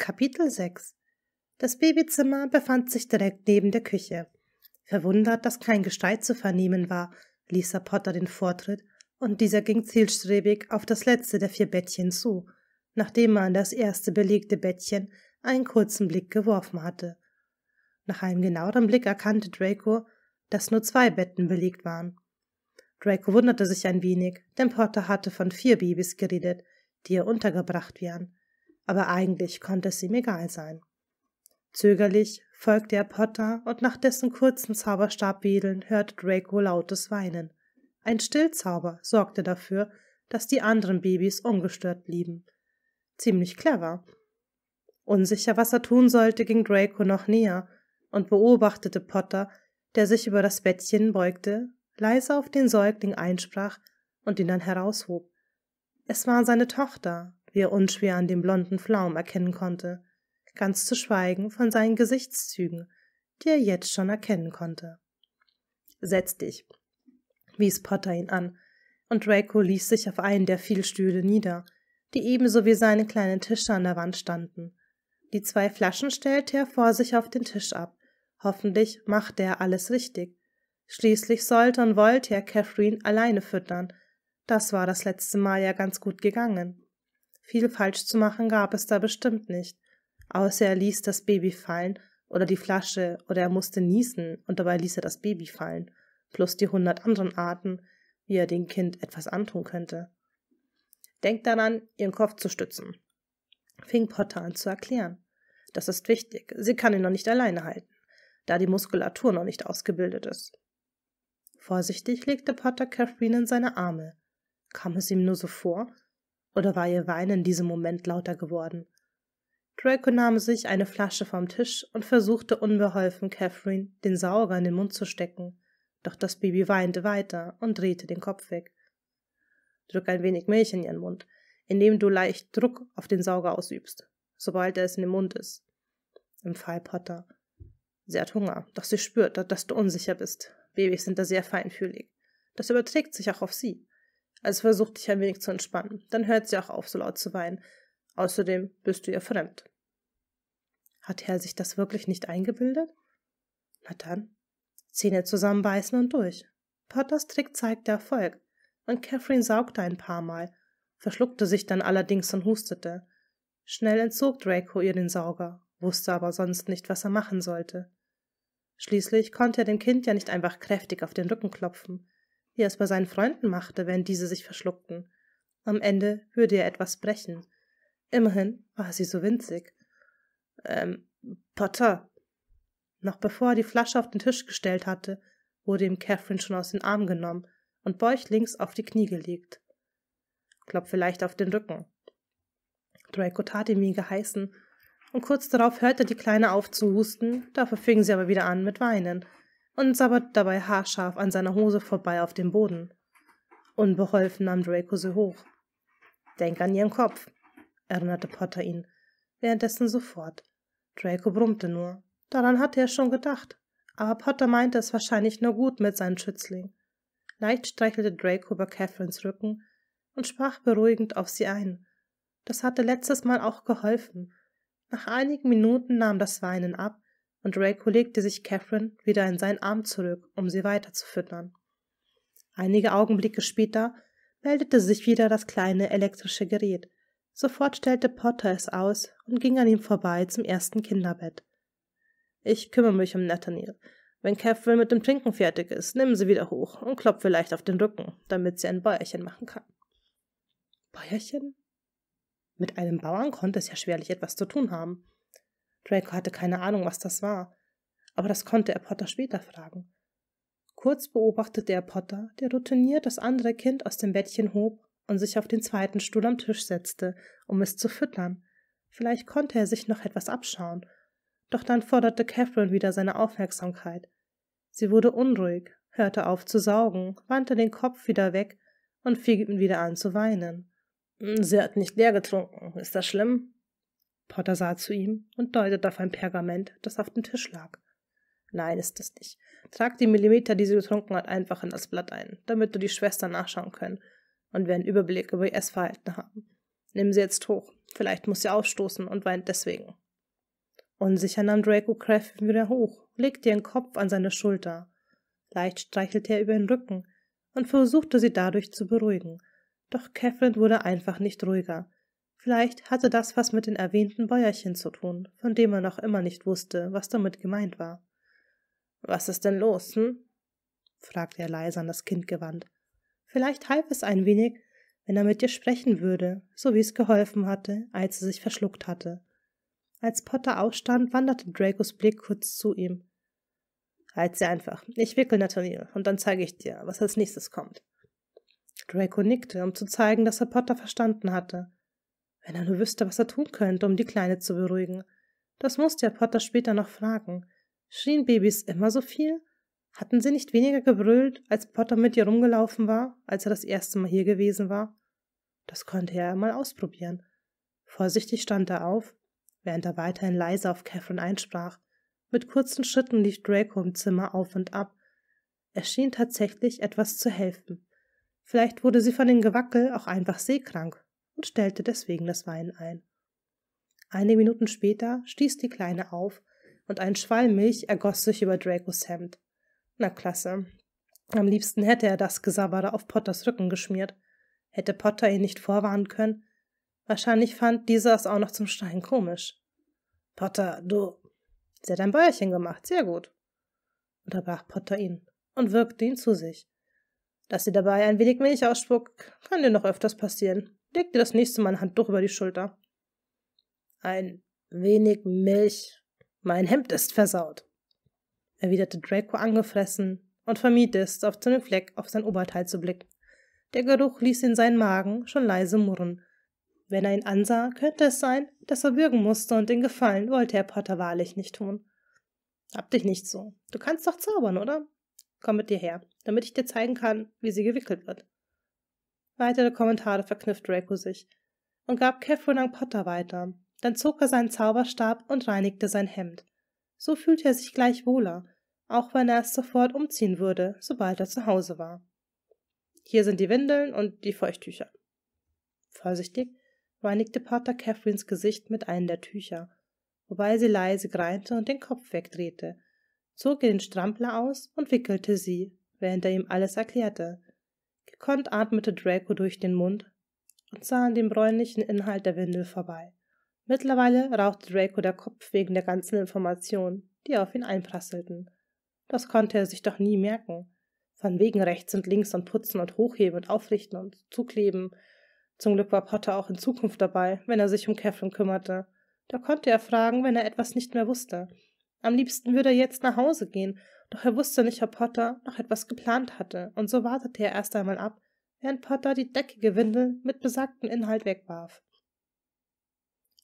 Kapitel 6 Das Babyzimmer befand sich direkt neben der Küche. Verwundert, dass kein Gestalt zu vernehmen war, ließ er Potter den Vortritt, und dieser ging zielstrebig auf das letzte der vier Bettchen zu, nachdem er an das erste belegte Bettchen einen kurzen Blick geworfen hatte. Nach einem genaueren Blick erkannte Draco, dass nur zwei Betten belegt waren. Draco wunderte sich ein wenig, denn Potter hatte von vier Babys geredet, die ihr untergebracht wären aber eigentlich konnte es ihm egal sein. Zögerlich folgte er Potter und nach dessen kurzen Zauberstabwedeln hörte Draco lautes Weinen. Ein Stillzauber sorgte dafür, dass die anderen Babys ungestört blieben. Ziemlich clever. Unsicher, was er tun sollte, ging Draco noch näher und beobachtete Potter, der sich über das Bettchen beugte, leise auf den Säugling einsprach und ihn dann heraushob. Es war seine Tochter, wie er unschwer an dem blonden Flaum erkennen konnte, ganz zu schweigen von seinen Gesichtszügen, die er jetzt schon erkennen konnte. Setz dich, wies Potter ihn an, und Draco ließ sich auf einen der Vielstühle nieder, die ebenso wie seine kleinen Tische an der Wand standen. Die zwei Flaschen stellte er vor sich auf den Tisch ab. Hoffentlich machte er alles richtig. Schließlich sollte und wollte er Catherine alleine füttern. Das war das letzte Mal ja ganz gut gegangen. Viel falsch zu machen gab es da bestimmt nicht, außer er ließ das Baby fallen oder die Flasche oder er musste niesen und dabei ließ er das Baby fallen, plus die hundert anderen Arten, wie er dem Kind etwas antun könnte. Denkt daran, ihren Kopf zu stützen, fing Potter an zu erklären. Das ist wichtig, sie kann ihn noch nicht alleine halten, da die Muskulatur noch nicht ausgebildet ist. Vorsichtig legte Potter Catherine in seine Arme. Kam es ihm nur so vor, oder war ihr Wein in diesem Moment lauter geworden? Draco nahm sich eine Flasche vom Tisch und versuchte unbeholfen Catherine den Sauger in den Mund zu stecken, doch das Baby weinte weiter und drehte den Kopf weg. Drück ein wenig Milch in ihren Mund, indem du leicht Druck auf den Sauger ausübst, sobald er es in dem Mund ist, empfahl Potter. Sie hat Hunger, doch sie spürt, dass du unsicher bist. Babys sind da sehr feinfühlig. Das überträgt sich auch auf sie. Also versuch dich ein wenig zu entspannen, dann hört sie auch auf, so laut zu weinen. Außerdem bist du ihr fremd. Hat Herr sich das wirklich nicht eingebildet? Na dann, Zähne zusammenbeißen und durch. Potters Trick zeigte Erfolg, und Catherine saugte ein paar Mal, verschluckte sich dann allerdings und hustete. Schnell entzog Draco ihr den Sauger, wusste aber sonst nicht, was er machen sollte. Schließlich konnte er dem Kind ja nicht einfach kräftig auf den Rücken klopfen wie er es bei seinen Freunden machte, wenn diese sich verschluckten. Am Ende würde er etwas brechen. Immerhin war sie so winzig. Ähm, Potter. Noch bevor er die Flasche auf den Tisch gestellt hatte, wurde ihm Catherine schon aus den Armen genommen und bäuchlings auf die Knie gelegt. Klopf vielleicht auf den Rücken. Draco tat ihm wie geheißen, und kurz darauf hörte die Kleine auf zu husten, dafür fing sie aber wieder an mit Weinen und sabbert dabei haarscharf an seiner Hose vorbei auf dem Boden. Unbeholfen nahm Draco sie hoch. Denk an ihren Kopf, erinnerte Potter ihn, währenddessen sofort. Draco brummte nur. Daran hatte er schon gedacht, aber Potter meinte es wahrscheinlich nur gut mit seinem Schützling. Leicht streichelte Draco über Catherines Rücken und sprach beruhigend auf sie ein. Das hatte letztes Mal auch geholfen. Nach einigen Minuten nahm das Weinen ab und Draco legte sich Catherine wieder in seinen Arm zurück, um sie weiter zu füttern. Einige Augenblicke später meldete sich wieder das kleine elektrische Gerät. Sofort stellte Potter es aus und ging an ihm vorbei zum ersten Kinderbett. Ich kümmere mich um Nathaniel. Wenn Catherine mit dem Trinken fertig ist, nimm sie wieder hoch und klopfe leicht auf den Rücken, damit sie ein Bäuerchen machen kann. Bäuerchen? Mit einem Bauern konnte es ja schwerlich etwas zu tun haben. Draco hatte keine Ahnung, was das war, aber das konnte er Potter später fragen. Kurz beobachtete er Potter, der routiniert das andere Kind aus dem Bettchen hob und sich auf den zweiten Stuhl am Tisch setzte, um es zu füttern. Vielleicht konnte er sich noch etwas abschauen. Doch dann forderte Catherine wieder seine Aufmerksamkeit. Sie wurde unruhig, hörte auf zu saugen, wandte den Kopf wieder weg und fing wieder an zu weinen. Hm, sie hat nicht leer getrunken. Ist das schlimm? Potter sah zu ihm und deutete auf ein Pergament, das auf dem Tisch lag. Nein, ist es nicht. Trag die Millimeter, die sie getrunken hat, einfach in das Blatt ein, damit du die Schwester nachschauen können und wir einen Überblick über ihr Essverhalten haben. Nimm sie jetzt hoch. Vielleicht muss sie aufstoßen und weint deswegen. Unsicher nahm Draco Craft wieder hoch, legte ihren Kopf an seine Schulter. Leicht streichelte er über den Rücken und versuchte sie dadurch zu beruhigen. Doch Catherine wurde einfach nicht ruhiger. Vielleicht hatte das was mit den erwähnten Bäuerchen zu tun, von dem er noch immer nicht wusste, was damit gemeint war. Was ist denn los, hm? fragte er leise an das Kind gewandt. Vielleicht half es ein wenig, wenn er mit dir sprechen würde, so wie es geholfen hatte, als sie sich verschluckt hatte. Als Potter aufstand, wanderte Dracos Blick kurz zu ihm. Halt sie einfach. Ich wickel Nathaniel und dann zeige ich dir, was als nächstes kommt. Draco nickte, um zu zeigen, dass er Potter verstanden hatte. Wenn er nur wüsste, was er tun könnte, um die Kleine zu beruhigen. Das musste er Potter später noch fragen. Schrien Babys immer so viel? Hatten sie nicht weniger gebrüllt, als Potter mit ihr rumgelaufen war, als er das erste Mal hier gewesen war? Das konnte er mal ausprobieren. Vorsichtig stand er auf, während er weiterhin leise auf Catherine einsprach. Mit kurzen Schritten lief Draco im Zimmer auf und ab. Er schien tatsächlich etwas zu helfen. Vielleicht wurde sie von dem Gewackel auch einfach seekrank und stellte deswegen das Weinen ein. Einige Minuten später stieß die Kleine auf und ein Schwall Milch ergoss sich über Dracos Hemd. Na klasse. Am liebsten hätte er das Gesabber auf Potters Rücken geschmiert. Hätte Potter ihn nicht vorwarnen können. Wahrscheinlich fand dieser es auch noch zum Stein komisch. Potter, du. Sie hat ein Bäuerchen gemacht, sehr gut. Unterbrach Potter ihn und wirkte ihn zu sich. Dass sie dabei ein wenig Milch ausspuckt, kann dir noch öfters passieren. Leg dir das nächste Mal ein Handtuch über die Schulter. Ein wenig Milch. Mein Hemd ist versaut, erwiderte Draco angefressen und vermied es, auf seinen Fleck auf sein Oberteil zu blicken. Der Geruch ließ in seinen Magen schon leise murren. Wenn er ihn ansah, könnte es sein, dass er bürgen musste und den Gefallen wollte Herr Potter wahrlich nicht tun. Hab dich nicht so. Du kannst doch zaubern, oder? Komm mit dir her, damit ich dir zeigen kann, wie sie gewickelt wird weitere Kommentare verknüpft Draco sich und gab Catherine an Potter weiter. Dann zog er seinen Zauberstab und reinigte sein Hemd. So fühlte er sich gleich wohler, auch wenn er es sofort umziehen würde, sobald er zu Hause war. Hier sind die Windeln und die Feuchttücher. Vorsichtig reinigte Potter Catherines Gesicht mit einem der Tücher, wobei sie leise greinte und den Kopf wegdrehte, zog ihr den Strampler aus und wickelte sie, während er ihm alles erklärte, Kont atmete Draco durch den Mund und sah an dem bräunlichen Inhalt der Windel vorbei. Mittlerweile rauchte Draco der Kopf wegen der ganzen Informationen, die auf ihn einprasselten. Das konnte er sich doch nie merken. Von wegen rechts und links und putzen und hochheben und aufrichten und zukleben. Zum Glück war Potter auch in Zukunft dabei, wenn er sich um Catherine kümmerte. Da konnte er fragen, wenn er etwas nicht mehr wusste. Am liebsten würde er jetzt nach Hause gehen doch er wusste nicht, ob Potter noch etwas geplant hatte, und so wartete er erst einmal ab, während Potter die deckige Windel mit besagtem Inhalt wegwarf.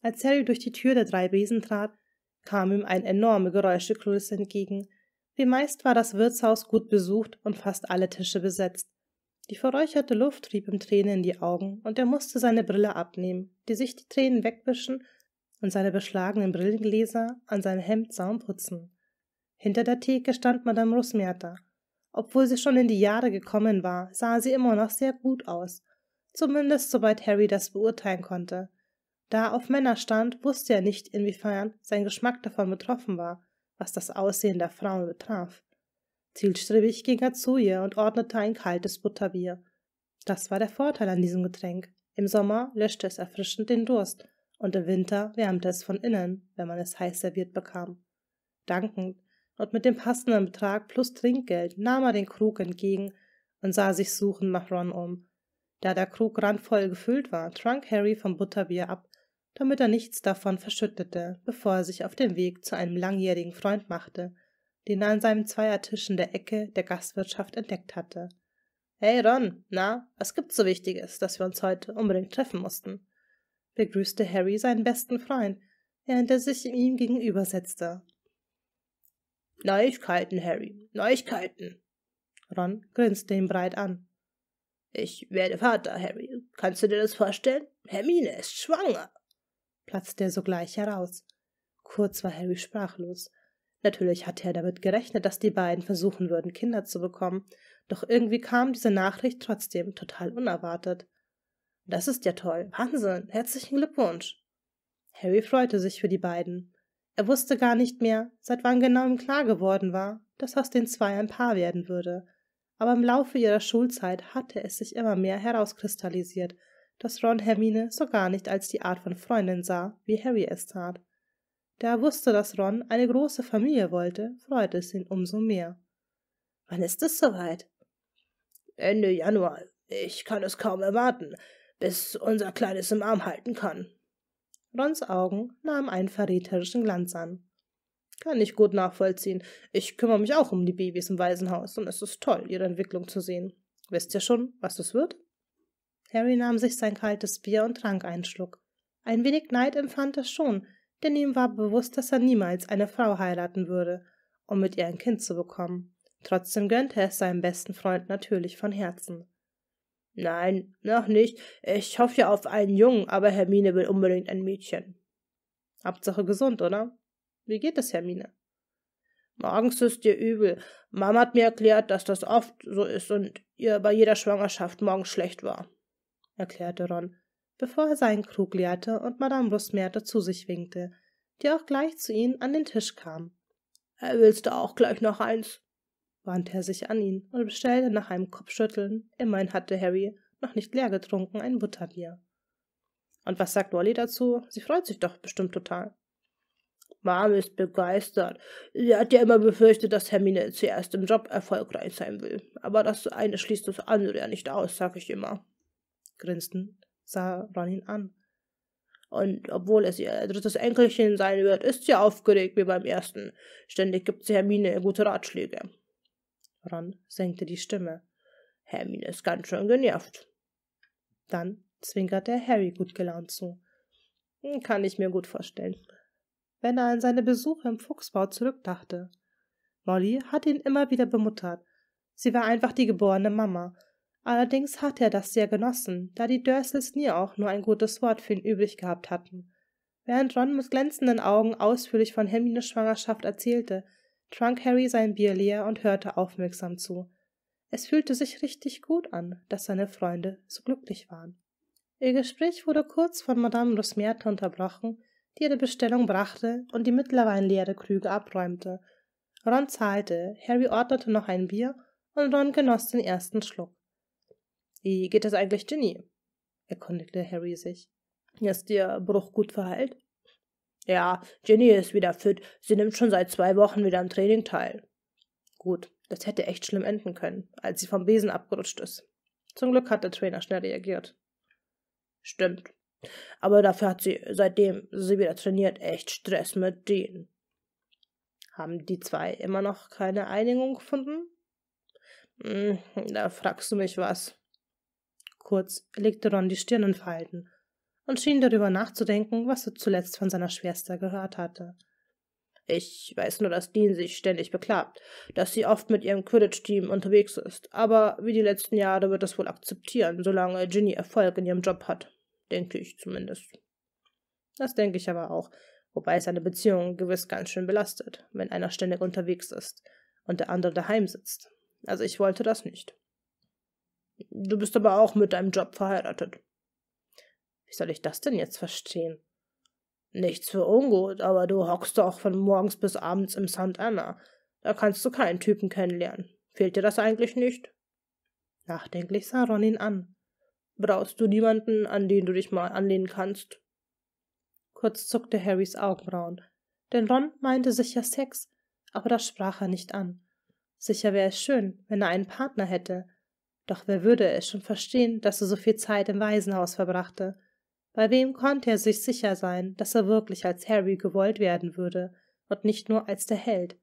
Als Harry durch die Tür der drei Riesen trat, kam ihm ein enorme Geräuschekulisse entgegen. Wie meist war das Wirtshaus gut besucht und fast alle Tische besetzt. Die verräucherte Luft trieb ihm Tränen in die Augen, und er musste seine Brille abnehmen, die sich die Tränen wegwischen und seine beschlagenen Brillengläser an seinem Hemdsaum putzen. Hinter der Theke stand Madame Rosmerta. Obwohl sie schon in die Jahre gekommen war, sah sie immer noch sehr gut aus. Zumindest soweit Harry das beurteilen konnte. Da er auf Männer stand, wusste er nicht, inwiefern sein Geschmack davon betroffen war, was das Aussehen der Frauen betraf. Zielstrebig ging er zu ihr und ordnete ein kaltes Butterbier. Das war der Vorteil an diesem Getränk. Im Sommer löschte es erfrischend den Durst und im Winter wärmte es von innen, wenn man es heiß serviert bekam. Dankend und mit dem passenden Betrag plus Trinkgeld nahm er den Krug entgegen und sah sich suchend nach Ron um. Da der Krug randvoll gefüllt war, trank Harry vom Butterbier ab, damit er nichts davon verschüttete, bevor er sich auf den Weg zu einem langjährigen Freund machte, den er an seinem Zweiertisch in der Ecke der Gastwirtschaft entdeckt hatte. Hey Ron, na, was gibt's so Wichtiges, dass wir uns heute unbedingt treffen mussten? begrüßte Harry seinen besten Freund, während er sich ihm gegenübersetzte Neuigkeiten, Harry, Neuigkeiten. Ron grinste ihn breit an. Ich werde Vater, Harry. Kannst du dir das vorstellen? Hermine ist schwanger. platzte er sogleich heraus. Kurz war Harry sprachlos. Natürlich hatte er damit gerechnet, dass die beiden versuchen würden, Kinder zu bekommen, doch irgendwie kam diese Nachricht trotzdem total unerwartet. Das ist ja toll. Wahnsinn. Herzlichen Glückwunsch. Harry freute sich für die beiden. Er wusste gar nicht mehr, seit wann genau ihm klar geworden war, dass aus den zwei ein Paar werden würde. Aber im Laufe ihrer Schulzeit hatte es sich immer mehr herauskristallisiert, dass Ron Hermine so gar nicht als die Art von Freundin sah, wie Harry es tat. Da er wusste, dass Ron eine große Familie wollte, freute es ihn umso mehr. Wann ist es soweit? Ende Januar. Ich kann es kaum erwarten, bis unser Kleines im Arm halten kann. Rons Augen nahmen einen verräterischen Glanz an. Kann ich gut nachvollziehen. Ich kümmere mich auch um die Babys im Waisenhaus und es ist toll, ihre Entwicklung zu sehen. Wisst ihr schon, was es wird? Harry nahm sich sein kaltes Bier und trank einen Schluck. Ein wenig Neid empfand er schon, denn ihm war bewusst, dass er niemals eine Frau heiraten würde, um mit ihr ein Kind zu bekommen. Trotzdem gönnte er es seinem besten Freund natürlich von Herzen. Nein, noch nicht. Ich hoffe ja auf einen Jungen, aber Hermine will unbedingt ein Mädchen. Hauptsache gesund, oder? Wie geht es, Hermine? Morgens ist dir übel. Mama hat mir erklärt, dass das oft so ist und ihr bei jeder Schwangerschaft morgens schlecht war, erklärte Ron, bevor er seinen Krug leerte und Madame Rosmerte zu sich winkte, die auch gleich zu ihnen an den Tisch kam. Äh, willst du auch gleich noch eins? wandte er sich an ihn und bestellte nach einem Kopfschütteln, immerhin hatte Harry noch nicht leer getrunken, ein Butterbier. Und was sagt Wally dazu? Sie freut sich doch bestimmt total. Mom ist begeistert. Sie hat ja immer befürchtet, dass Hermine zuerst im Job erfolgreich sein will. Aber das eine schließt das andere ja nicht aus, sag ich immer. Grinsten sah Ron ihn an. Und obwohl es ihr drittes Enkelchen sein wird, ist sie aufgeregt wie beim ersten. Ständig gibt sie Hermine gute Ratschläge. Ron senkte die Stimme. Hermine ist ganz schön genervt. Dann zwinkerte Harry gut gelaunt zu. Hm, kann ich mir gut vorstellen. Wenn er an seine Besuche im Fuchsbau zurückdachte. Molly hatte ihn immer wieder bemuttert. Sie war einfach die geborene Mama. Allerdings hatte er das sehr genossen, da die Dursleys nie auch nur ein gutes Wort für ihn übrig gehabt hatten. Während Ron mit glänzenden Augen ausführlich von Hermines Schwangerschaft erzählte, trank Harry sein Bier leer und hörte aufmerksam zu. Es fühlte sich richtig gut an, dass seine Freunde so glücklich waren. Ihr Gespräch wurde kurz von Madame Rosmerte unterbrochen, die ihre Bestellung brachte und die mittlerweile leere Krüge abräumte. Ron zahlte, Harry ordnete noch ein Bier und Ron genoss den ersten Schluck. Wie geht es eigentlich, Ginny? erkundigte Harry sich. Ist dir Bruch gut verheilt? Ja, Jenny ist wieder fit. Sie nimmt schon seit zwei Wochen wieder am Training teil. Gut, das hätte echt schlimm enden können, als sie vom Besen abgerutscht ist. Zum Glück hat der Trainer schnell reagiert. Stimmt. Aber dafür hat sie, seitdem sie wieder trainiert, echt Stress mit denen. Haben die zwei immer noch keine Einigung gefunden? Hm, da fragst du mich was. Kurz legte Ron die Stirn in Falten und schien darüber nachzudenken, was er zuletzt von seiner Schwester gehört hatte. Ich weiß nur, dass Dean sich ständig beklagt, dass sie oft mit ihrem Quidditch-Team unterwegs ist, aber wie die letzten Jahre wird das wohl akzeptieren, solange Ginny Erfolg in ihrem Job hat. Denke ich zumindest. Das denke ich aber auch, wobei es eine Beziehung gewiss ganz schön belastet, wenn einer ständig unterwegs ist und der andere daheim sitzt. Also ich wollte das nicht. Du bist aber auch mit deinem Job verheiratet. Wie soll ich das denn jetzt verstehen? Nichts für ungut, aber du hockst doch von morgens bis abends im St. Anna. Da kannst du keinen Typen kennenlernen. Fehlt dir das eigentlich nicht? Nachdenklich sah Ron ihn an. Brauchst du niemanden, an den du dich mal anlehnen kannst? Kurz zuckte Harrys Augenbrauen, denn Ron meinte sicher Sex, aber das sprach er nicht an. Sicher wäre es schön, wenn er einen Partner hätte, doch wer würde es schon verstehen, dass er so viel Zeit im Waisenhaus verbrachte? Bei wem konnte er sich sicher sein, dass er wirklich als Harry gewollt werden würde und nicht nur als der Held?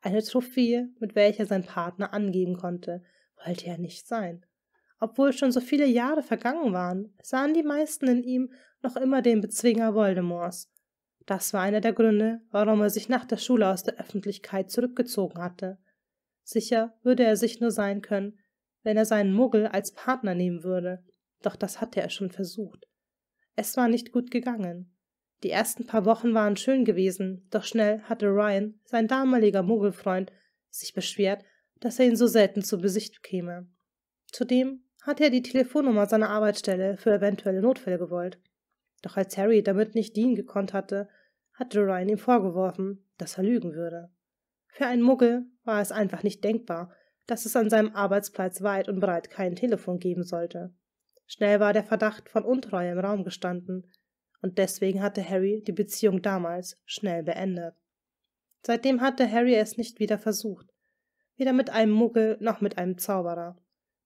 Eine Trophäe, mit welcher sein Partner angeben konnte, wollte er nicht sein. Obwohl schon so viele Jahre vergangen waren, sahen die meisten in ihm noch immer den Bezwinger Voldemorts. Das war einer der Gründe, warum er sich nach der Schule aus der Öffentlichkeit zurückgezogen hatte. Sicher würde er sich nur sein können, wenn er seinen Muggel als Partner nehmen würde, doch das hatte er schon versucht. Es war nicht gut gegangen. Die ersten paar Wochen waren schön gewesen, doch schnell hatte Ryan, sein damaliger Mogelfreund, sich beschwert, dass er ihn so selten zu Besicht käme. Zudem hatte er die Telefonnummer seiner Arbeitsstelle für eventuelle Notfälle gewollt. Doch als Harry damit nicht dienen gekonnt hatte, hatte Ryan ihm vorgeworfen, dass er lügen würde. Für einen Muggel war es einfach nicht denkbar, dass es an seinem Arbeitsplatz weit und breit kein Telefon geben sollte. Schnell war der Verdacht von Untreue im Raum gestanden, und deswegen hatte Harry die Beziehung damals schnell beendet. Seitdem hatte Harry es nicht wieder versucht, weder mit einem Muggel noch mit einem Zauberer.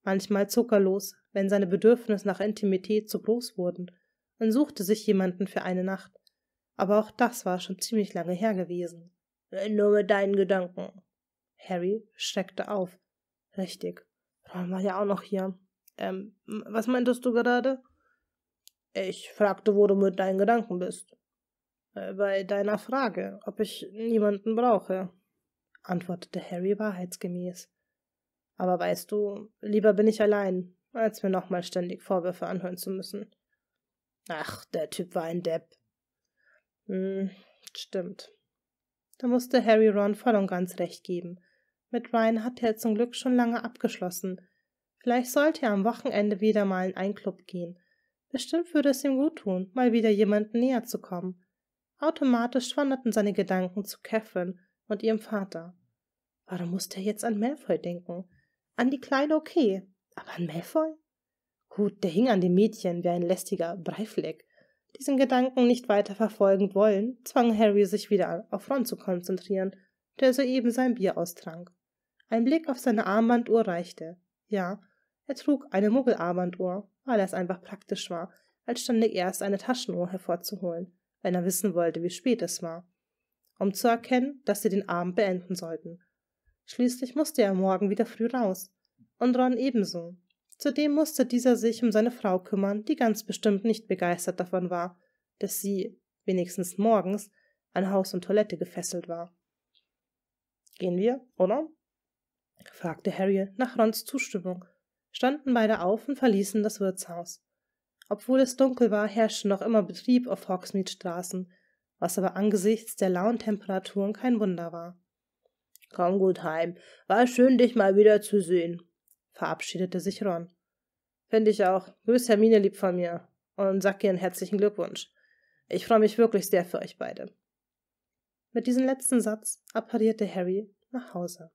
Manchmal zog er los, wenn seine Bedürfnisse nach Intimität zu groß wurden, und suchte sich jemanden für eine Nacht. Aber auch das war schon ziemlich lange her gewesen. Äh, nur mit deinen Gedanken. Harry schreckte auf. Richtig, Ron war ja auch noch hier. Ähm, was meintest du gerade? Ich fragte, wo du mit deinen Gedanken bist. Äh, bei deiner Frage, ob ich niemanden brauche, antwortete Harry wahrheitsgemäß. Aber weißt du, lieber bin ich allein, als mir nochmal ständig Vorwürfe anhören zu müssen. Ach, der Typ war ein Depp. Hm, stimmt. Da musste Harry Ron voll und ganz recht geben. Mit Ryan hatte er zum Glück schon lange abgeschlossen, Vielleicht sollte er am Wochenende wieder mal in einen Club gehen. Bestimmt würde es ihm gut tun, mal wieder jemanden näher zu kommen. Automatisch wanderten seine Gedanken zu Catherine und ihrem Vater. Warum musste er jetzt an Malfoy denken? An die Kleine okay, aber an Malfoy? Gut, der hing an dem Mädchen wie ein lästiger Breifleck. Diesen Gedanken nicht weiter verfolgen wollen, zwang Harry sich wieder auf Ron zu konzentrieren, der soeben sein Bier austrank. Ein Blick auf seine Armbanduhr reichte. Ja, er trug eine Muggelarmbanduhr, weil es einfach praktisch war, als ständig erst eine Taschenuhr hervorzuholen, wenn er wissen wollte, wie spät es war, um zu erkennen, dass sie den Abend beenden sollten. Schließlich musste er morgen wieder früh raus, und Ron ebenso. Zudem musste dieser sich um seine Frau kümmern, die ganz bestimmt nicht begeistert davon war, dass sie, wenigstens morgens, an Haus und Toilette gefesselt war. Gehen wir, oder? fragte Harry nach Rons Zustimmung standen beide auf und verließen das Wirtshaus. Obwohl es dunkel war, herrschte noch immer Betrieb auf Hogsmeade Straßen, was aber angesichts der lauen Temperaturen kein Wunder war. Komm gut heim, war schön, dich mal wieder zu sehen, verabschiedete sich Ron. Finde ich auch. Grüß Hermine lieb von mir und sag ihr einen herzlichen Glückwunsch. Ich freue mich wirklich sehr für euch beide. Mit diesem letzten Satz apparierte Harry nach Hause.